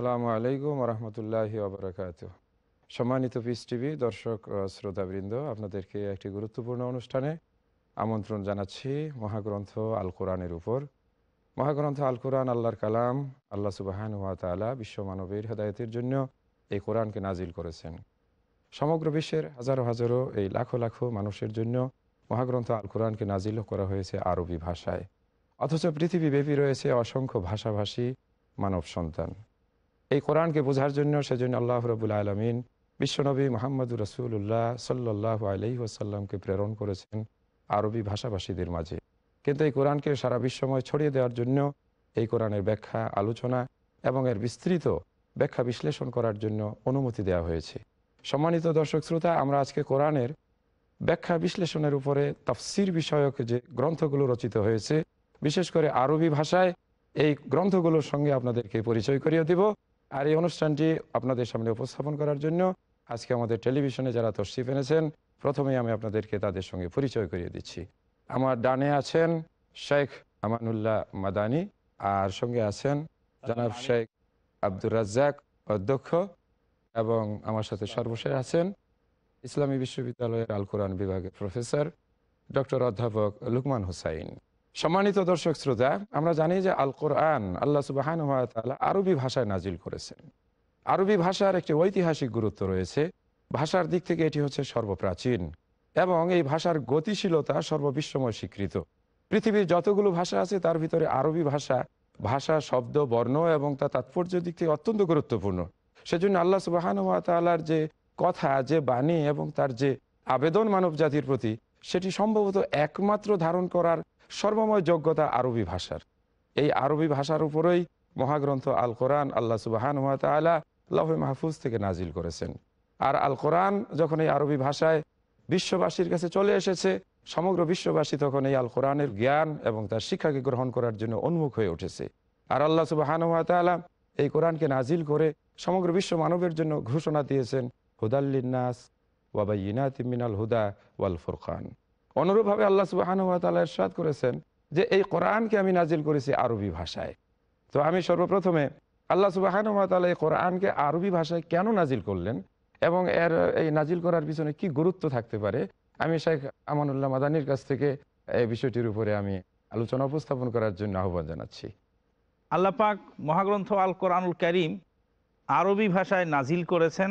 আসসালামু আলাইকুম রহমতুল্লাহি ওবরাকাত সম্মানিত পিস টিভি দর্শক শ্রোতাবৃন্দ আপনাদেরকে একটি গুরুত্বপূর্ণ অনুষ্ঠানে আমন্ত্রণ জানাচ্ছি মহাগ্রন্থ আল কোরআনের উপর মহাগ্রন্থ আল কোরআন আল্লাহর কালাম আল্লাহ সুবাহান তালা বিশ্ব মানবের হেদায়তের জন্য এই কোরআনকে নাজিল করেছেন সমগ্র বিশ্বের হাজারো হাজারো এই লাখো লাখো মানুষের জন্য মহাগ্রন্থ আল কোরআনকে নাজিল করা হয়েছে আরবি ভাষায় অথচ ব্যাপী রয়েছে অসংখ্য ভাষাভাষী মানব সন্তান এই কোরআনকে বোঝার জন্য সেজন্য আল্লাহ রবুল আলমিন বিশ্বনবী মোহাম্মদ রসুল্লাহ সাল্লাহ আলি ওসাল্লামকে প্রেরণ করেছেন আরবি ভাষাভাষীদের মাঝে কিন্তু এই কোরআনকে সারা বিশ্বময় ছড়িয়ে দেওয়ার জন্য এই কোরআনের ব্যাখ্যা আলোচনা এবং এর বিস্তৃত ব্যাখ্যা বিশ্লেষণ করার জন্য অনুমতি দেওয়া হয়েছে সম্মানিত দর্শক শ্রোতা আমরা আজকে কোরআনের ব্যাখ্যা বিশ্লেষণের উপরে তাফসির বিষয়ক যে গ্রন্থগুলো রচিত হয়েছে বিশেষ করে আরবি ভাষায় এই গ্রন্থগুলোর সঙ্গে আপনাদেরকে পরিচয় করিয়ে দিব আর এই অনুষ্ঠানটি আপনাদের সামনে উপস্থাপন করার জন্য আজকে আমাদের টেলিভিশনে যারা তশ্রিফ এনেছেন প্রথমেই আমি আপনাদেরকে তাদের সঙ্গে পরিচয় করিয়ে দিচ্ছি আমার ডানে আছেন শেখ আমানুল্লাহ মাদানি আর সঙ্গে আছেন জনাব শেখ আব্দুর রাজ্জাক অধ্যক্ষ এবং আমার সাথে সর্বশেষ আছেন ইসলামী বিশ্ববিদ্যালয়ের আল কোরআন বিভাগের প্রফেসর ডক্টর অধ্যাপক লুকমান হুসাইন সম্মানিত দর্শক শ্রোতা আমরা জানি যে আল কোরআন আল্লাহ সুবাহান আরবি ভাষায় নাজিল করেছেন আরবি ভাষার একটি ঐতিহাসিক গুরুত্ব রয়েছে ভাষার দিক থেকে এটি হচ্ছে সর্বপ্রাচীন এবং এই ভাষার গতিশীলতা সর্ববিশ্বময় স্বীকৃত পৃথিবীর যতগুলো ভাষা আছে তার ভিতরে আরবি ভাষা ভাষা শব্দ বর্ণ এবং তার তাৎপর্য দিক থেকে অত্যন্ত গুরুত্বপূর্ণ সেজন্য আল্লাহ সুবাহান তালার যে কথা যে বাণী এবং তার যে আবেদন মানব জাতির প্রতি সেটি সম্ভবত একমাত্র ধারণ করার সর্বময় যোগ্যতা আরবি ভাষার এই আরবি ভাষার উপরেই মহাগ্রন্থ আল কোরআন আল্লাহ সুবাহান ওয়া তালা লহে মাহফুজ থেকে নাজিল করেছেন আর আল কোরআন যখন এই আরবি ভাষায় বিশ্ববাসীর কাছে চলে এসেছে সমগ্র বিশ্ববাসী তখন এই আল কোরআনের জ্ঞান এবং তার শিক্ষাকে গ্রহণ করার জন্য উন্মুখ হয়ে উঠেছে আর আল্লাহ সুবাহান ওয়া তালা এই কোরআনকে নাজিল করে সমগ্র বিশ্ব মানবের জন্য ঘোষণা দিয়েছেন হুদাল্লিন্নাস ওয়াবাই ইনাতিমিনাল হুদা ওয়াল ফুরকান অনুরূপভাবে আল্লাহ সুবাহানুয়াতালা ইরশাদ করেছেন যে এই কোরআনকে আমি নাজিল করেছি আরবি ভাষায় তো আমি সর্বপ্রথমে আল্লাহ সুবাহানুয়াতালা এই কোরআনকে আরবি ভাষায় কেন নাজিল করলেন এবং এর এই নাজিল করার পিছনে কি গুরুত্ব থাকতে পারে আমি শেখ আমানুল্লাহ মাদানির কাছ থেকে এই বিষয়টির উপরে আমি আলোচনা উপস্থাপন করার জন্য আহ্বান জানাচ্ছি আল্লাপাক মহাগ্রন্থ আল কোরআনুল করিম আরবি ভাষায় নাজিল করেছেন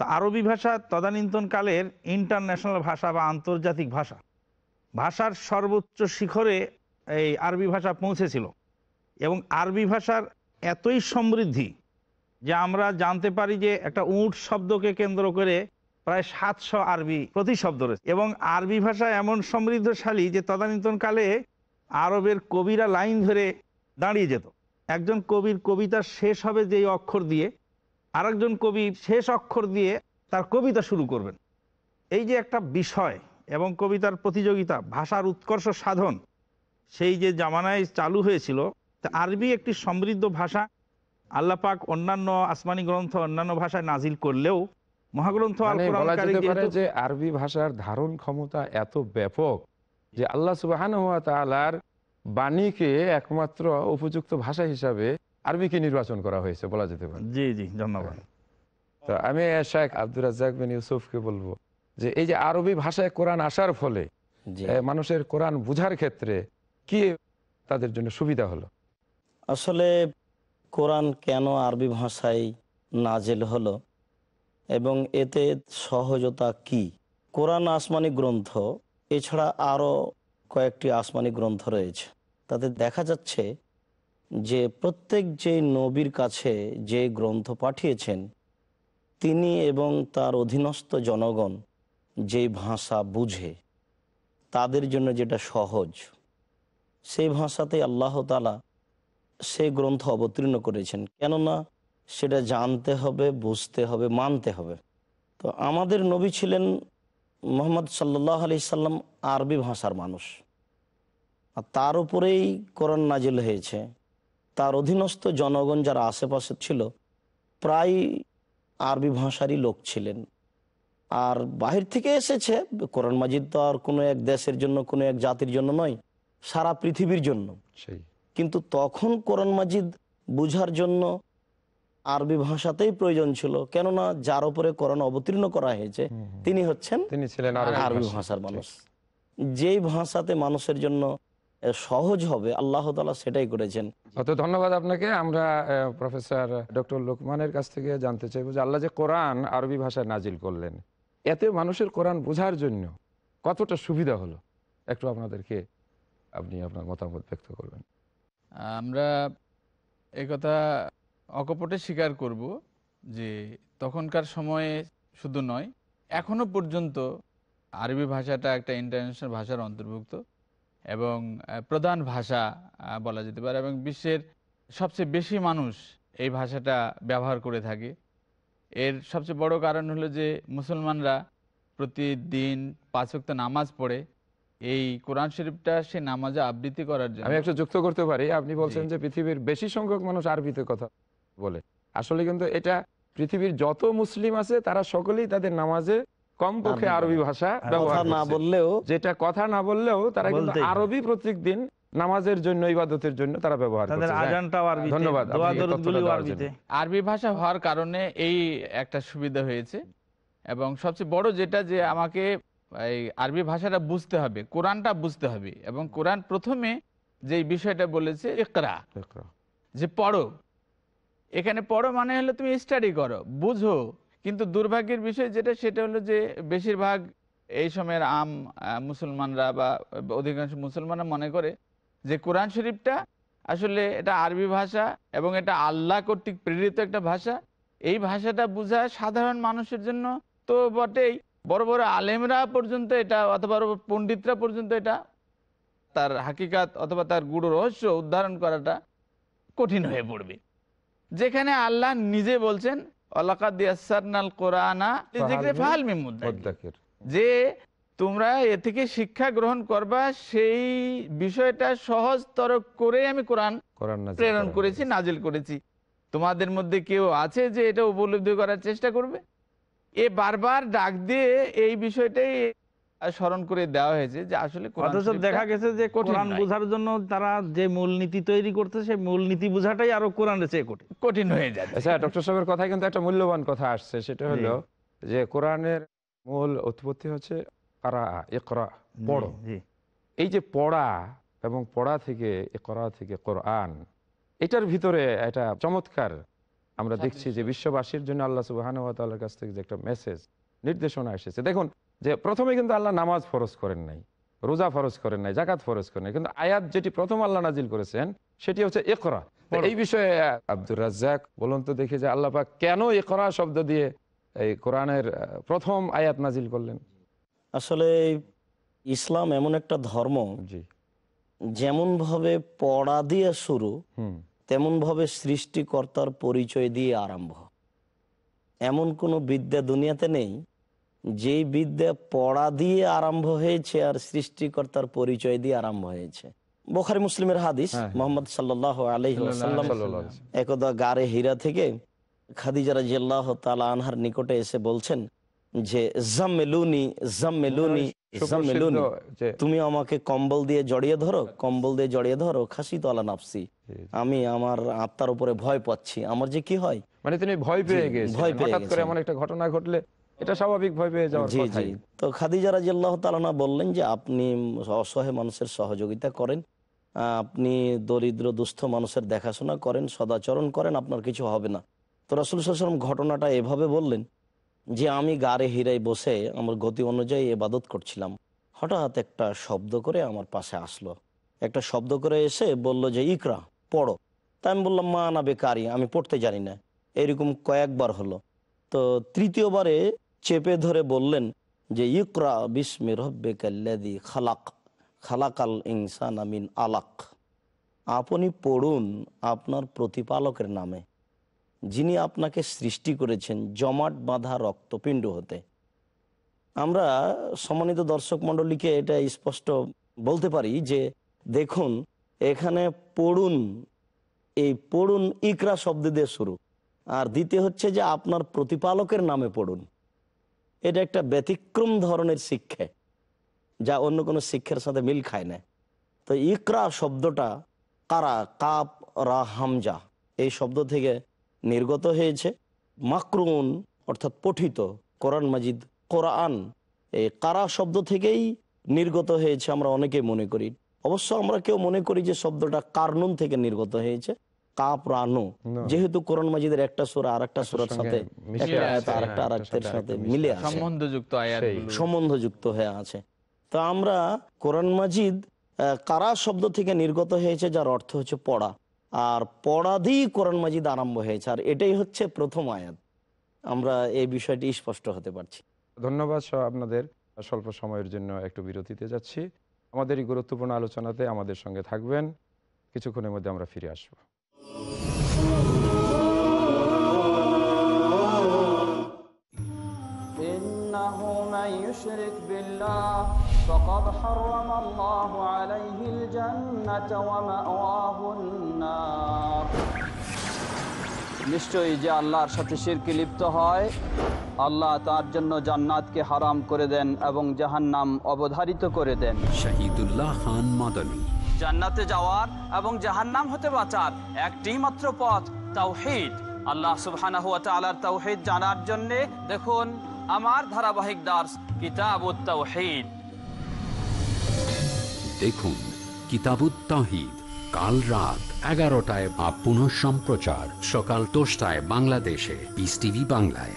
তো আরবি ভাষা তদানীন্তন কালের ইন্টারন্যাশনাল ভাষা বা আন্তর্জাতিক ভাষা ভাষার সর্বোচ্চ শিখরে এই আরবি ভাষা পৌঁছেছিল এবং আরবি ভাষার এতই সমৃদ্ধি যে আমরা জানতে পারি যে একটা উঁট শব্দকে কেন্দ্র করে প্রায় সাতশো আরবি প্রতিশব্দ রয়েছে এবং আরবি ভাষা এমন সমৃদ্ধশালী যে তদানীন্তন কালে আরবের কবিরা লাইন ধরে দাঁড়িয়ে যেত একজন কবির কবিতা শেষ হবে যেই অক্ষর দিয়ে আরেকজন কবি শেষ অক্ষর দিয়ে তার কবিতা শুরু করবেন এই যে একটা বিষয় এবং কবিতার প্রতিযোগিতা ভাষার উৎকর্ষ সাধন সেই যে জামানায় চালু হয়েছিল তা আরবি একটি সমৃদ্ধ ভাষা আল্লাপাক অন্যান্য আসমানি গ্রন্থ অন্যান্য ভাষায় নাজিল করলেও মহাগ্রন্থ মানে যে আরবি ভাষার ধারণ ক্ষমতা এত ব্যাপক যে আল্লাহ সুবাহ বাণীকে একমাত্র উপযুক্ত ভাষা হিসাবে আরবিকে নির্বাচন করা হয়েছে বলা যেতে পারে জি জি ধন্যবাদ তো আমি শেখ আব্দুল রাজাক বিন ইউসুফকে বলবো যে এই যে আরবি ভাষায় কোরআন আসার ফলে মানুষের কোরআন বুঝার ক্ষেত্রে কি তাদের জন্য সুবিধা হলো আসলে কোরআন কেন আরবি ভাষায় নাজেল হলো এবং এতে সহজতা কি কোরআন আসমানি গ্রন্থ এছাড়া আরও কয়েকটি আসমানি গ্রন্থ রয়েছে তাতে দেখা যাচ্ছে যে প্রত্যেক যে নবীর কাছে যে গ্রন্থ পাঠিয়েছেন তিনি এবং তার অধীনস্থ জনগণ যে ভাষা বুঝে তাদের জন্য যেটা সহজ সেই ভাষাতে আল্লাহ তালা সে গ্রন্থ অবতীর্ণ করেছেন কেননা সেটা জানতে হবে বুঝতে হবে মানতে হবে তো আমাদের নবী ছিলেন মোহাম্মদ সাল্লাহ আলি সাল্লাম আরবি ভাষার মানুষ আর তার উপরেই করণ নাজিল হয়েছে তার অধীনস্থ জনগণ যারা আশেপাশে ছিল প্রায় আরবি ভাষারই লোক ছিলেন আর বাহির থেকে এসেছে কোরআন মাজিদ তো আর কোনো এক দেশের জন্য কোনো এক জাতির জন্য নয় সারা পৃথিবীর জন্য কিন্তু তখন কোরআন মাজিদ বুঝার জন্য আরবি ভাষাতেই প্রয়োজন ছিল কেননা যার উপরে কোরআন অবতীর্ণ করা হয়েছে তিনি হচ্ছেন তিনি ছিলেন আরবি ভাষার মানুষ যেই ভাষাতে মানুষের জন্য সহজ হবে আল্লাহ তালা সেটাই করেছেন অত ধন্যবাদ আপনাকে আমরা প্রফেসর ডক্টর লোকমানের কাছ থেকে জানতে চাইব যে আল্লাহ যে কোরআন আরবি ভাষায় নাজিল করলেন এতে মানুষের কোরআন বোঝার জন্য কতটা সুবিধা হলো একটু আপনাদেরকে আপনি আপনার মতামত ব্যক্ত করবেন আমরা একথা অকপটে স্বীকার করব যে তখনকার সময়ে শুধু নয় এখনো পর্যন্ত আরবি ভাষাটা একটা ইন্টারন্যাশনাল ভাষার অন্তর্ভুক্ত এবং প্রধান ভাষা বলা যেতে পারে এবং বিশ্বের সবচেয়ে বেশি মানুষ এই ভাষাটা ব্যবহার করে থাকে এর সবচেয়ে বড় কারণ হলো যে মুসলমানরা প্রতিদিন পাঁচক্ত নামাজ পড়ে এই কোরআন শরীফটা সে নামাজে আবৃত্তি করার জন্য আমি একটা যুক্ত করতে পারি আপনি বলছেন যে পৃথিবীর বেশি সংখ্যক মানুষ আরবিতে কথা বলে আসলে কিন্তু এটা পৃথিবীর যত মুসলিম আছে তারা সকলেই তাদের নামাজে কমপক্ষে আরবি ভাষা ব্যবহার না বললেও যেটা কথা না বললেও তারা কিন্তু আরবি প্রত্যেক দিন নামাজের জন্য ইবাদতের জন্য তারা ব্যবহার করে হ্যাঁ, ধন্যবাদ আরবি ভাষা হওয়ার কারণে এই একটা সুবিধা হয়েছে এবং সবচেয়ে বড় যেটা যে আমাকে এই আরবি ভাষাটা বুঝতে হবে কোরআনটা বুঝতে হবে এবং কোরআন প্রথমে যে বিষয়টা বলেছে একরা যে পড়ো এখানে পড়ো মানে হলো তুমি স্টাডি করো বুঝো কিন্তু দুর্ভাগ্যের বিষয় যেটা সেটা হলো যে বেশিরভাগ এই সময়ের আম মুসলমানরা বা অধিকাংশ মুসলমানরা মনে করে যে কোরআন শরীফটা আসলে এটা আরবি ভাষা এবং এটা আল্লাহ কর্তৃক প্রেরিত একটা ভাষা এই ভাষাটা বোঝা সাধারণ মানুষের জন্য তো বটেই বড় বড় আলেমরা পর্যন্ত এটা অথবা পণ্ডিতরা পর্যন্ত এটা তার হাকিকাত অথবা তার গুড় রহস্য উদ্ধারণ করাটা কঠিন হয়ে পড়বে যেখানে আল্লাহ নিজে বলছেন যে তোমরা এ থেকে শিক্ষা গ্রহণ করবা সেই বিষয়টা সহজতর করে আমি কোরআন প্রেরণ করেছি নাজিল করেছি তোমাদের মধ্যে কেউ আছে যে এটা উপলব্ধি করার চেষ্টা করবে এ বারবার ডাক দিয়ে এই বিষয়টাই স্মরণ করে দেওয়া হয়েছে যে আসলে অথচ দেখা গেছে যে কোরআন বোঝার জন্য তারা যে মূলনীতি তৈরি করতে সেই মূলনীতি বোঝাটাই আরো কোরআনের চেয়ে কঠিন কঠিন হয়ে যায় আচ্ছা ডক্টর সাহেবের কথায় কিন্তু একটা মূল্যবান কথা আসছে সেটা হলো যে কোরআনের মূল উৎপত্তি হচ্ছে এই যে পড়া এবং পড়া থেকে করা থেকে কোরআন এটার ভিতরে একটা চমৎকার আমরা দেখছি যে বিশ্ববাসীর জন্য আল্লাহ সুবাহ কাছ থেকে যে একটা মেসেজ নির্দেশনা এসেছে দেখুন যে প্রথমে কিন্তু আল্লাহ নামাজ ফরজ করেন নাই রোজা ফরজ করেন নাই জাকাত ফরজ করেন নাই কিন্তু আয়াত যেটি প্রথম আল্লাহ নাজিল করেছেন সেটি হচ্ছে একরা এই বিষয়ে আব্দুর রাজ্জাক বলুন তো দেখি যে আল্লাহ পাক কেন একরা শব্দ দিয়ে এই কোরআনের প্রথম আয়াত নাজিল করলেন আসলে ইসলাম এমন একটা ধর্ম যেমন ভাবে পড়া দিয়ে শুরু তেমন ভাবে সৃষ্টিকর্তার পরিচয় দিয়ে আরম্ভ এমন কোনো বিদ্যা দুনিয়াতে নেই যে বিদ্যা পড়া দিয়ে আরম্ভ হয়েছে আর সৃষ্টিকর্তার পরিচয় দিয়ে আরম্ভ হয়েছে বোখারি মুসলিমের হাদিস হ্যাঁ। মোহাম্মদ সাল্লাহ একদা গারে হীরা থেকে খাদিজারা রাজিয়াল্লাহ তালা আনহার নিকটে এসে বলছেন যে জাম্মেলুনি জাম্মেলুনি জাম্মেলুনি তুমি আমাকে কম্বল দিয়ে জড়িয়ে ধরো কম্বল দিয়ে জড়িয়ে ধরো খাসি তলা নাপসি আমি আমার আত্মার উপরে ভয় পাচ্ছি আমার যে কি হয় মানে তিনি ভয় পেয়ে গেছে হঠাৎ করে এমন একটা ঘটনা ঘটলে এটা স্বাভাবিক ভাবে তো খাদিজা রাজি আল্লাহ তালা বললেন যে আপনি অসহায় মানুষের সহযোগিতা করেন আপনি দরিদ্র দুস্থ মানুষের দেখাশোনা করেন সদাচরণ করেন আপনার কিছু হবে না তো রাসুল সাল্লাম ঘটনাটা এভাবে বললেন যে আমি গাড়ে হিরাই বসে আমার গতি অনুযায়ী এবাদত করছিলাম হঠাৎ একটা শব্দ করে আমার পাশে আসলো একটা শব্দ করে এসে বলল যে ইকরা পড়ো তাই আমি বললাম মা না বেকারি আমি পড়তে জানি না এরকম কয়েকবার হলো তো তৃতীয়বারে চেপে ধরে বললেন যে ইকরা বিস্মি রব্বে কাল্লাদি খালাক খালাকাল ইনসান আমিন আলাক আপনি পড়ুন আপনার প্রতিপালকের নামে যিনি আপনাকে সৃষ্টি করেছেন জমাট বাঁধা রক্তপিণ্ড হতে আমরা সম্মানিত দর্শক মণ্ডলীকে এটা স্পষ্ট বলতে পারি যে দেখুন এখানে পড়ুন এই পড়ুন ইকরা শব্দ দিয়ে শুরু আর দ্বিতীয় হচ্ছে যে আপনার প্রতিপালকের নামে পড়ুন এটা একটা ব্যতিক্রম ধরনের শিক্ষা যা অন্য কোনো শিক্ষার সাথে মিল খায় না তো ইকরা শব্দটা কারা কাপ রা হামজা এই শব্দ থেকে নির্গত হয়েছে মাকরুন অর্থাৎ পঠিত কোরআন মাজিদ কোরআন এই কারা শব্দ থেকেই নির্গত হয়েছে আমরা অনেকে মনে করি অবশ্য আমরা কেউ মনে করি যে শব্দটা কার্নুন থেকে নির্গত হয়েছে হ্যাঁ, কারা শব্দ থেকে নির্গত হয়েছে যার অর্থ হচ্ছে পড়া আর পড়া দিয়ে কোরআন মাজিদ আরম্ভ হয়েছে আর এটাই হচ্ছে প্রথম আয়াত আমরা এই বিষয়টি স্পষ্ট হতে পারছি ধন্যবাদ আপনাদের স্বল্প সময়ের জন্য একটু বিরতিতে যাচ্ছি আমাদের এই গুরুত্বপূর্ণ আলোচনাতে আমাদের সঙ্গে থাকবেন কিছুক্ষণের মধ্যে আমরা ফিরে আসবো নিশ্চয়ই যে আল্লাহর সাথে শিরকে লিপ্ত হয় আল্লাহ তার জন্য জান্নাতকে হারাম করে দেন এবং জাহান্নাম অবধারিত করে দেন শাহিদুল্লাহ খান মাদানী জান্নাতে যাওয়ার এবং নাম হতে বাঁচার একটি মাত্র পথ তাওহিদ আল্লাহ সুবাহ তাওহিদ জানার জন্য দেখুন আমার ধারাবাহিক দাস কিতাব তাওহিদ দেখুন কিতাবুত কাল রাত এগারোটায় বা পুনঃ সম্প্রচার সকাল দশটায় বাংলাদেশে বিস টিভি বাংলায়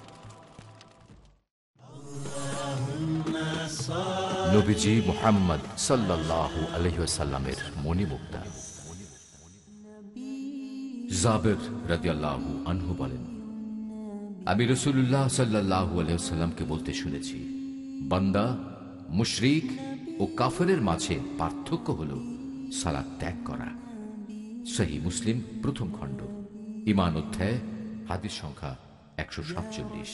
নবীজি মোহাম্মদ সাল্লাহ আলহিসাল্লামের মণিমুক্তা জাবের রাজিয়াল্লাহু আনহু বলেন আমি রসুল্লাহ সাল্লাহু আলহামকে বলতে শুনেছি বান্দা মুশরিক ও কাফেরের মাঝে পার্থক্য হল সালাদ ত্যাগ করা সহি মুসলিম প্রথম খণ্ড ইমান অধ্যায় হাদিস সংখ্যা একশো সাতচল্লিশ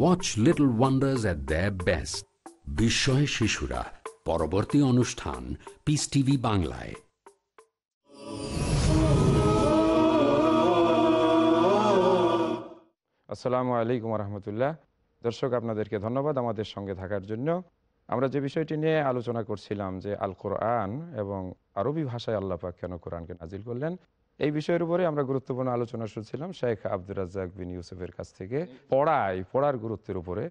watch little wonders at the best বিস্ময় শিশুরা পরবর্তী অনুষ্ঠান পিস টিভি বাংলায় আসসালামু আলাইকুম রহমতুল্লাহ দর্শক আপনাদেরকে ধন্যবাদ আমাদের সঙ্গে থাকার জন্য আমরা যে বিষয়টি নিয়ে আলোচনা করছিলাম যে আল কোরআন এবং আরবি ভাষায় আল্লাপাক কেন কোরআনকে নাজিল করলেন এই বিষয়ের উপরে আমরা গুরুত্বপূর্ণ আলোচনা শুনছিলাম শেখ আব্দুল রাজ্জাক বিন ইউসুফের কাছ থেকে পড়ায় পড়ার গুরুত্বের উপরে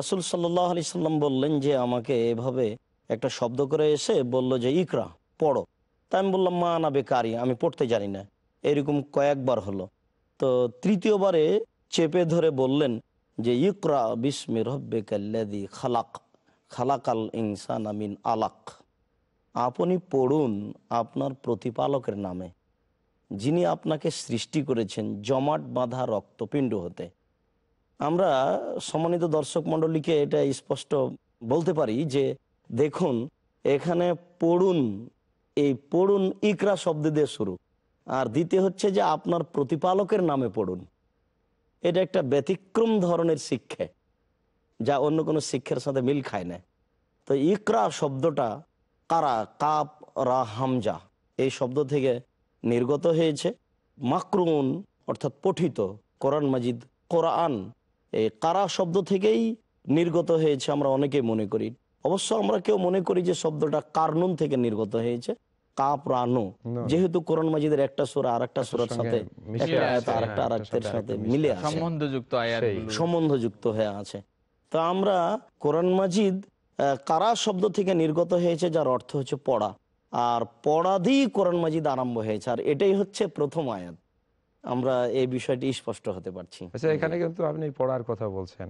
রাসুল সাল্লাহ আলি সাল্লাম বললেন যে আমাকে এভাবে একটা শব্দ করে এসে বলল যে ইকরা পড়ো তাই আমি বললাম মা না বেকারি আমি পড়তে জানি না এরকম কয়েকবার হলো তো তৃতীয়বারে চেপে ধরে বললেন যে ইকরা বিস্মি রব্বে কাল্লাদি খালাক খালাক আল ইনসান আমিন আলাক আপনি পড়ুন আপনার প্রতিপালকের নামে যিনি আপনাকে সৃষ্টি করেছেন জমাট বাঁধা রক্তপিণ্ড হতে আমরা সমন্বিত দর্শক মন্ডলীকে এটা স্পষ্ট বলতে পারি যে দেখুন এখানে পড়ুন এই পড়ুন ইকরা শব্দ দিয়ে শুরু আর দ্বিতীয় হচ্ছে যে আপনার প্রতিপালকের নামে পড়ুন এটা একটা ব্যতিক্রম ধরনের শিক্ষা যা অন্য কোনো শিক্ষার সাথে মিল খায় না তো ইকরা শব্দটা কারা কাপ রা হামজা এই শব্দ থেকে নির্গত হয়েছে মাকরুন অর্থাৎ পঠিত কোরআন মাজিদ কোরআন এই কারা শব্দ থেকেই নির্গত হয়েছে আমরা অনেকেই মনে করি অবশ্য আমরা কেউ মনে করি যে শব্দটা কার্নুন থেকে নির্গত হয়েছে কা প্রাণু যেহেতু কোরআন মাজিদের একটা সুরা আর একটা সুরার হ্যাঁ, সাথে আর সাথে মিলে সম্বন্ধযুক্ত সম্বন্ধযুক্ত হয়ে আছে তো আমরা কোরআন মাজিদ কারা শব্দ থেকে নির্গত হয়েছে যার অর্থ হচ্ছে পড়া আর পড়াধি কোরআন মাজিদ আরম্ভ হয়েছে আর এটাই হচ্ছে প্রথম আয়াত আমরা এই বিষয়টি স্পষ্ট হতে পারছি আচ্ছা এখানে কিন্তু আপনি পড়ার কথা বলছেন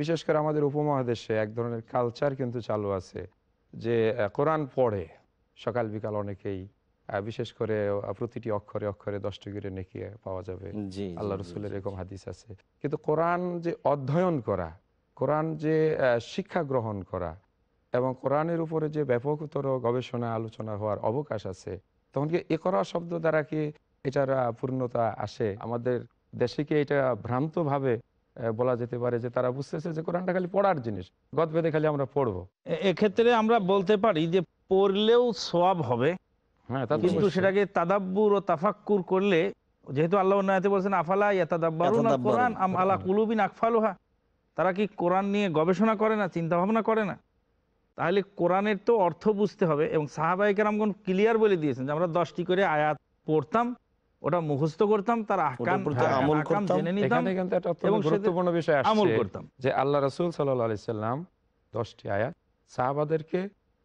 বিশেষ করে আমাদের উপমহাদেশে এক ধরনের কালচার কিন্তু চালু আছে যে কোরআন পড়ে সকাল বিকাল অনেকেই বিশেষ করে প্রতিটি অক্ষরে অক্ষরে দশটি করে নেকি পাওয়া যাবে আল্লাহ রসুলের এরকম হাদিস আছে কিন্তু কোরআন যে অধ্যয়ন করা কোরআন যে শিক্ষা গ্রহণ করা এবং কোরআনের উপরে যে ব্যাপকতর গবেষণা আলোচনা হওয়ার অবকাশ আছে তখন কি একরা শব্দ দ্বারা কি এটার পূর্ণতা আসে আমাদের দেশে কি এটা ভ্রান্তভাবে বলা যেতে পারে যে তারা বুঝতেছে যে কোরআনটা খালি পড়ার জিনিস গদবেদে খালি আমরা পড়বো এক্ষেত্রে আমরা বলতে পারি যে পড়লেও সব হবে হ্যাঁ, কিন্তু সেটাকে তাদাব্বুর ও তাফাক্কুর করলে যেহেতু আল্লাহ উন্নয়তে বলছেন আফালা ইয়াতাদাব্বারুনা কোরআন আম আলা কুলুবিন আকফালুহা তারা কি কোরআন নিয়ে গবেষণা করে না চিন্তা ভাবনা করে না তাহলে কোরআনের তো অর্থ বুঝতে হবে এবং সাহাবাহিকেরামগণ ক্লিয়ার বলে দিয়েছেন যে আমরা দশটি করে আয়াত পড়তাম ওটা মুখস্থ করতাম তার হ্যাঁ, গুরুত্বপূর্ণ বিষয় আমল করতাম যে আল্লাহ রসুল সাল্লাম দশটি আয়াত সাহাবাদেরকে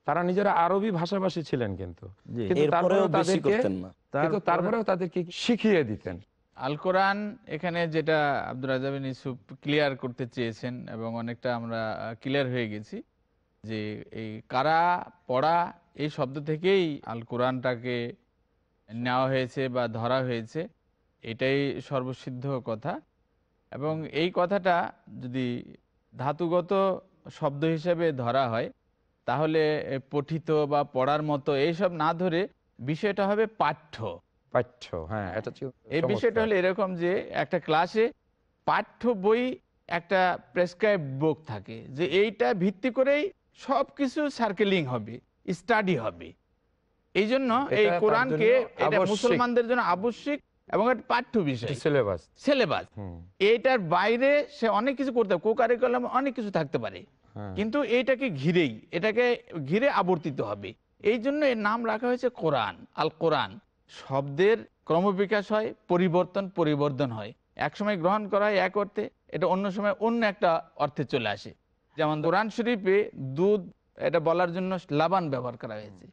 তারা নিজেরা আরবি ভাষাভাষী ছিলেন কিন্তু তারপরেও তাদেরকে শিখিয়ে দিতেন আল কোরআন এখানে যেটা আব্দুল রাজাবিন ইউসুফ ক্লিয়ার করতে চেয়েছেন এবং অনেকটা আমরা ক্লিয়ার হয়ে গেছি যে এই কারা পড়া এই শব্দ থেকেই আল কোরআনটাকে নেওয়া হয়েছে বা ধরা হয়েছে এটাই সর্বসিদ্ধ কথা এবং এই কথাটা যদি ধাতুগত শব্দ হিসেবে ধরা হয় তাহলে পঠিত বা পড়ার মতো এইসব না ধরে বিষয়টা হবে পাঠ্য পাঠ্য হ্যাঁ এটা এই বিষয়টা হলে এরকম যে একটা ক্লাসে পাঠ্য বই একটা প্রেসক্রাইব বুক থাকে যে এইটা ভিত্তি করেই সব কিছু সার্কেলিং হবে স্টাডি হবে এই জন্য এই কোরআনকে এটা মুসলমানদের জন্য আবশ্যিক এবং একটা পাঠ্য বিষয় সিলেবাস সিলেবাস এটার বাইরে সে অনেক কিছু করতে পারে কোকারিকুলাম অনেক কিছু থাকতে পারে হ্যাঁ। কিন্তু এইটাকে ঘিরেই এটাকে ঘিরে আবর্তিত হবে এই জন্য এর নাম রাখা হয়েছে কোরআন আল কোরআন শব্দের ক্রমবিকাশ হয় পরিবর্তন পরিবর্তন হয় এক সময় গ্রহণ করা হয় এক অর্থে এটা অন্য সময় অন্য একটা অর্থে চলে আসে যেমন কোরআন শরীফে দুধ এটা বলার জন্য লাবান ব্যবহার করা হয়েছে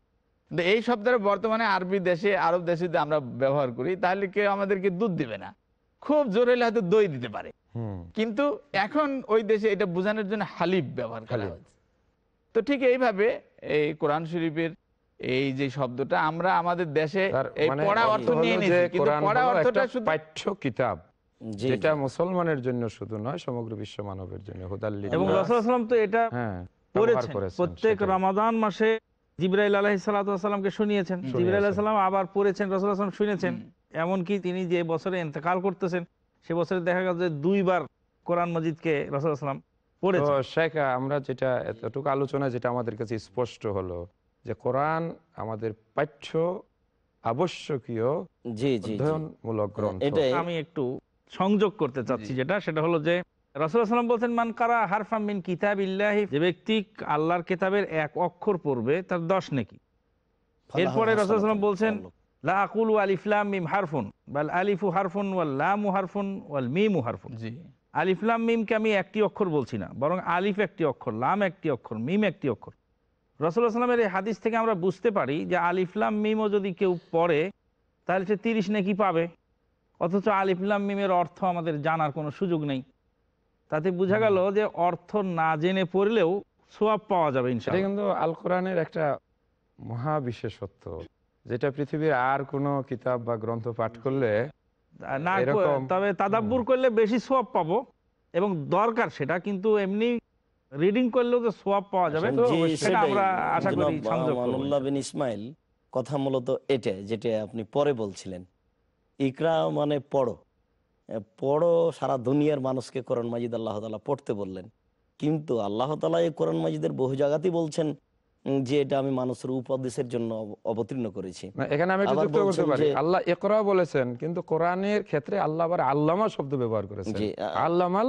এই শব্দের বর্তমানে আরবি দেশে আরব দেশে যদি আমরা ব্যবহার করি তাহলে কেউ আমাদেরকে দুধ দিবে না খুব জোর হলে হয়তো দই দিতে পারে কিন্তু এখন ওই দেশে এটা বোঝানোর জন্য হালিব ব্যবহার করা হয়েছে তো ঠিক এইভাবে এই কোরআন শরীফের এই যে শব্দটা আমরা আমাদের দেশে মানে পড়া অর্থ নিয়ে নিয়েছি কিন্তু পড়া অর্থটা শুধু পাঠ্য কিতাব যেটা মুসলমানের জন্য শুধু নয় সমগ্র বিশ্ব মানবের জন্য হ্যাঁ, প্রত্যেক রমাদান মাসে শুনিয়েছেন আবার পড়েছেন শুনেছেন এমনকি তিনি যে বছরে করতেছেন সে বছরে দেখা গেল যে দুইবার কোরআন শেখা আমরা যেটা এতটুকু আলোচনা যেটা আমাদের কাছে স্পষ্ট হলো যে কোরআন আমাদের পাঠ্য আবশ্যকীয় গ্রন্থ আমি একটু সংযোগ করতে চাচ্ছি যেটা সেটা হলো যে বলছেন মান কারা কিতাব ইল্লাহি যে ব্যক্তি আল্লাহর কিতাবের এক অক্ষর পড়বে তার দশ নেকি এরপরে বলছেন আলিফলাম মিমকে আমি একটি অক্ষর বলছি না বরং আলিফ একটি অক্ষর লাম একটি অক্ষর মিম একটি অক্ষর রসুল আসলামের এই হাদিস থেকে আমরা বুঝতে পারি যে আলিফলাম মিমও যদি কেউ পড়ে তাহলে সে তিরিশ নাকি পাবে অথচ আলিফুল্লাম মিমের অর্থ আমাদের জানার কোনো সুযোগ নেই তাতে বোঝা গেল যে অর্থ না জেনে পড়লেও সোয়াব পাওয়া যাবে সেটা কিন্তু আল কোরআনের একটা মহাবিশেষত্ব যেটা পৃথিবীর আর কোনো কিতাব বা গ্রন্থ পাঠ করলে তবে তাদাব্বুর করলে বেশি সোয়াব পাবো এবং দরকার সেটা কিন্তু এমনি রিডিং করলেও যে সোয়াব পাওয়া যাবে সেটা আমরা আশা করি বিন ইসমাইল কথা মূলত এটা যেটা আপনি পরে বলছিলেন ইকরা মানে পড়ো পড়ো সারা দুনিয়ার মানুষকে কোরআন মাজিদ আল্লাহ তালা পড়তে বললেন কিন্তু আল্লাহ তালা এই কোরআন মাজিদের বহু জায়গাতেই বলছেন যে এটা আমি মানুষের উপদেশের জন্য অবতীর্ণ করেছি এখানে আমি আল্লাহ বলেছেন কিন্তু কোরআনের ক্ষেত্রে আল্লাহ আবার আল্লামা শব্দ ব্যবহার করেছেন আল্লামাল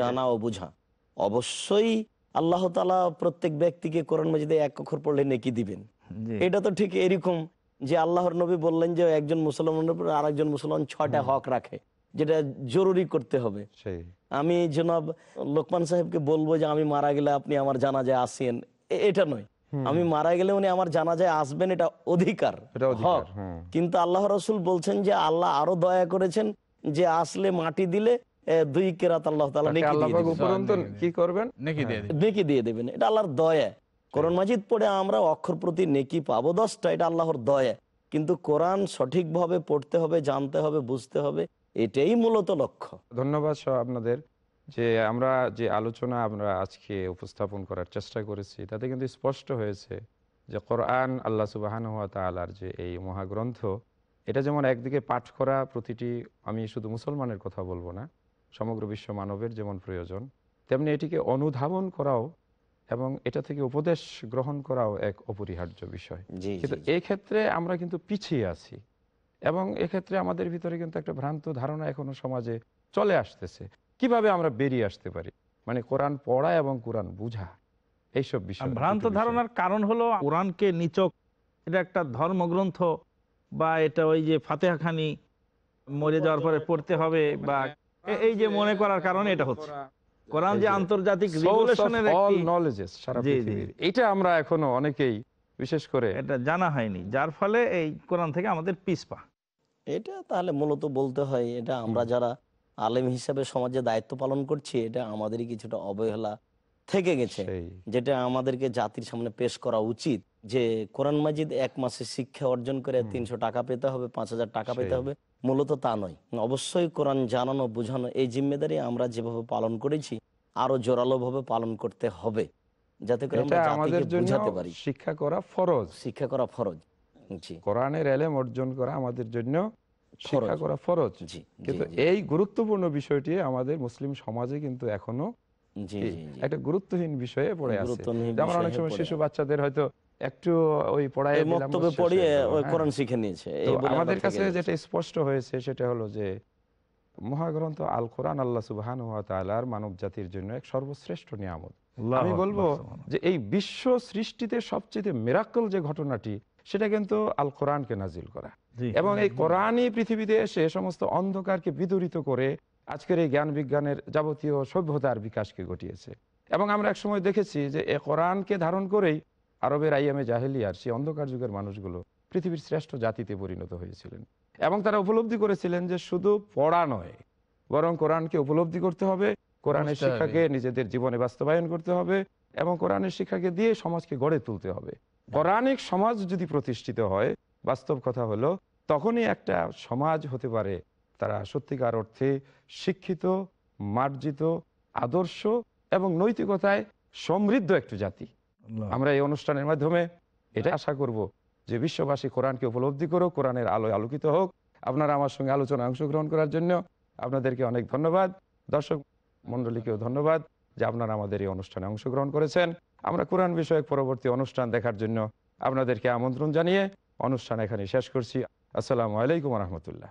জানা ও বুঝা অবশ্যই আল্লাহ তালা প্রত্যেক ব্যক্তিকে কোরআন মজিদে এক অক্ষর পড়লে নেকি দিবেন এটা তো ঠিক এরকম যে আল্লাহর নবী বললেন যে একজন মুসলমানের উপর আর একজন মুসলমান ছটা হক রাখে যেটা জরুরি করতে হবে আমি জনাব লোকমান সাহেবকে বলবো যে আমি মারা গেলে আপনি আমার জানা যায় আসেন এটা নয় আমি মারা গেলে উনি আমার জানা যায় আসবেন এটা অধিকার হক কিন্তু আল্লাহ রসুল বলছেন যে আল্লাহ আরো দয়া করেছেন যে আসলে মাটি দিলে দুই কেরাত আল্লাহ নেকি দিয়ে দেবেন হ্যাঁ। এটা আল্লাহর দয়া মাজিদ পড়ে আমরা অক্ষর প্রতি নেকি পাবো দশটা এটা আল্লাহর দয়া কিন্তু কোরআন সঠিকভাবে পড়তে হবে জানতে হবে বুঝতে হবে এটাই মূলত লক্ষ্য ধন্যবাদ আপনাদের যে আমরা যে আলোচনা আমরা আজকে উপস্থাপন করার চেষ্টা করেছি তাতে কিন্তু স্পষ্ট হয়েছে যে কোরআন আল্লাহ সুবাহান হাত আলার যে এই মহাগ্রন্থ এটা যেমন একদিকে পাঠ করা প্রতিটি আমি শুধু মুসলমানের কথা বলবো না সমগ্র বিশ্ব মানবের যেমন প্রয়োজন তেমনি এটিকে অনুধাবন করাও এবং এটা থেকে উপদেশ গ্রহণ করাও এক অপরিহার্য বিষয় কিন্তু ক্ষেত্রে আমরা কিন্তু পিছিয়ে আছি এবং এক্ষেত্রে আমাদের ভিতরে কিন্তু একটা ভ্রান্ত ধারণা এখনো সমাজে চলে আসতেছে কিভাবে আমরা বেরিয়ে আসতে পারি মানে কোরআন পড়া এবং কোরআন বুঝা এইসব বিষয় ভ্রান্ত ধারণার কারণ হলো কোরআনকে নিচক এটা একটা ধর্মগ্রন্থ বা এটা ওই যে ফাতেহাখানি মরে যাওয়ার পরে পড়তে হবে বা এই যে মনে করার কারণে এটা হচ্ছে কোরআন যে আন্তর্জাতিক রেগুলেশনের একটি নলেজেস সারা পৃথিবীর এটা আমরা এখনো অনেকেই বিশেষ করে এটা জানা হয়নি যার ফলে এই কোরআন থেকে আমাদের পিছপা এটা তাহলে মূলত বলতে হয় এটা আমরা যারা আলেম হিসাবে সমাজে দায়িত্ব পালন করছি এটা আমাদেরই কিছুটা অবহেলা থেকে গেছে যেটা আমাদেরকে জাতির সামনে পেশ করা উচিত যে কোরআন মাজিদ এক মাসে শিক্ষা অর্জন করে তিনশো টাকা পেতে হবে পাঁচ টাকা পেতে হবে মূলত তা নয় অবশ্যই কোরআন জানানো বোঝানো এই জিম্মেদারি আমরা যেভাবে পালন করেছি আরো ভাবে পালন করতে হবে যাতে করে শিক্ষা করা ফরজ শিক্ষা করা ফরজ কোরআনের এলেম অর্জন করা আমাদের জন্য শিক্ষা করা ফরজ কিন্তু এই গুরুত্বপূর্ণ বিষয়টি আমাদের মুসলিম সমাজে কিন্তু এখনো একটা গুরুত্বহীন বিষয়ে পড়ে আছে অনেক সময় শিশু বাচ্চাদের হয়তো একটু ওই পড়ায় পড়িয়ে ওই হ্যাঁ। কোরআন শিখে নিয়েছে আমাদের কাছে যেটা স্পষ্ট হয়েছে সেটা হলো যে মহাগ্রন্থ আল কোরআন আল্লাহ সুবহান মানব জাতির জন্য এক সর্বশ্রেষ্ঠ নিয়ামত আমি বলবো যে এই বিশ্ব সৃষ্টিতে সবচেয়ে মেরাকল যে ঘটনাটি সেটা কিন্তু আল কোরআনকে নাজিল করা এবং এই কোরআনই পৃথিবীতে এসে সমস্ত অন্ধকারকে বিদরিত করে আজকের এই জ্ঞান বিজ্ঞানের যাবতীয় সভ্যতার বিকাশকে ঘটিয়েছে এবং আমরা একসময় দেখেছি যে এ কোরআনকে ধারণ করেই আরবের আইয়ামে জাহেলিয়ার সেই অন্ধকার যুগের মানুষগুলো পৃথিবীর শ্রেষ্ঠ জাতিতে পরিণত হয়েছিলেন এবং তারা উপলব্ধি করেছিলেন যে শুধু পড়া নয় বরং কোরআনকে উপলব্ধি করতে হবে কোরআনের শিক্ষাকে নিজেদের জীবনে বাস্তবায়ন করতে হবে এবং কোরআনের শিক্ষাকে দিয়ে সমাজকে গড়ে তুলতে হবে পৌরাণিক সমাজ যদি প্রতিষ্ঠিত হয় বাস্তব কথা হলো তখনই একটা সমাজ হতে পারে তারা সত্যিকার অর্থে শিক্ষিত মার্জিত আদর্শ এবং নৈতিকতায় সমৃদ্ধ একটি জাতি আমরা এই অনুষ্ঠানের মাধ্যমে এটা আশা করব যে বিশ্ববাসী কোরআনকে উপলব্ধি করো কোরআনের আলোয় আলোকিত হোক আপনারা আমার সঙ্গে আলোচনা অংশগ্রহণ করার জন্য আপনাদেরকে অনেক ধন্যবাদ দর্শক মন্ডলীকেও ধন্যবাদ যে আপনারা আমাদের এই অনুষ্ঠানে অংশগ্রহণ করেছেন আমরা কোরআন বিষয়ক পরবর্তী অনুষ্ঠান দেখার জন্য আপনাদেরকে আমন্ত্রণ জানিয়ে অনুষ্ঠান এখানে শেষ করছি আসসালামু আলাইকুম রহমতুল্লাহ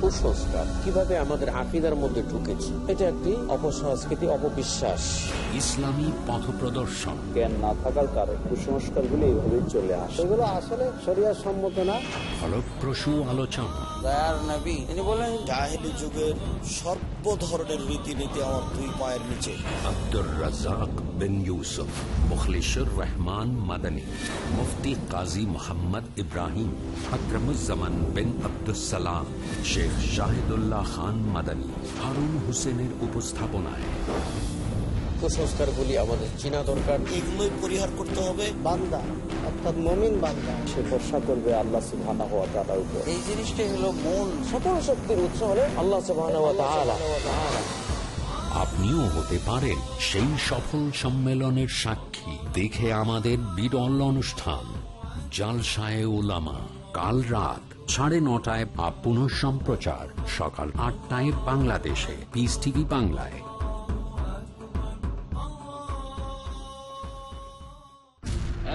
কুসংস্কার আমাদের মধ্যে ঢুকেছে এটা একটি অপসংস্কৃতি অপবিশ্বাস ইসলামী জ্ঞান না থাকার চলে আসে এগুলো আসলে না ফলপ্রসূ আলোচনা দয়ার নবী তিনি বলেন জাহেলি যুগের সর্ব ধরনের রীতিনীতি আমার দুই পায়ের নিচে আব্দুর রাজাক বিন ইউসুফ মুখলিসুর রহমান মাদানী মুফতি কাজী মোহাম্মদ ইব্রাহিম আকরমুজ্জামান বিন আব্দুসালাম শেখ শাহিদুল্লাহ খান মাদানী হারুন হোসেনের উপস্থাপনায় আমাদের চিনা দরকার এগুলোই পরিহার করতে হবে বান্দা অর্থাৎ মমিন বান্দা সে ভরসা করবে আল্লাহ উপর এই জিনিসটাই হলো সকল শক্তির উৎস হলো আল্লাহ আপনিও হতে পারেন সেই সফল সম্মেলনের সাক্ষী দেখে আমাদের বিরল অনুষ্ঠান জালসায় ওলামা কাল রাত সাড়ে নটায় বা পুনঃ সম্প্রচার সকাল আটটায় বাংলাদেশে পিস টিভি বাংলায়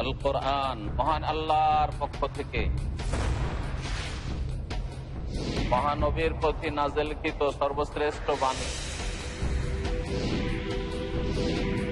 আল কোরআন মহান আল্লাহর পক্ষ থেকে মহানবীর প্রতি নাজেলকৃত সর্বশ্রেষ্ঠ বাণী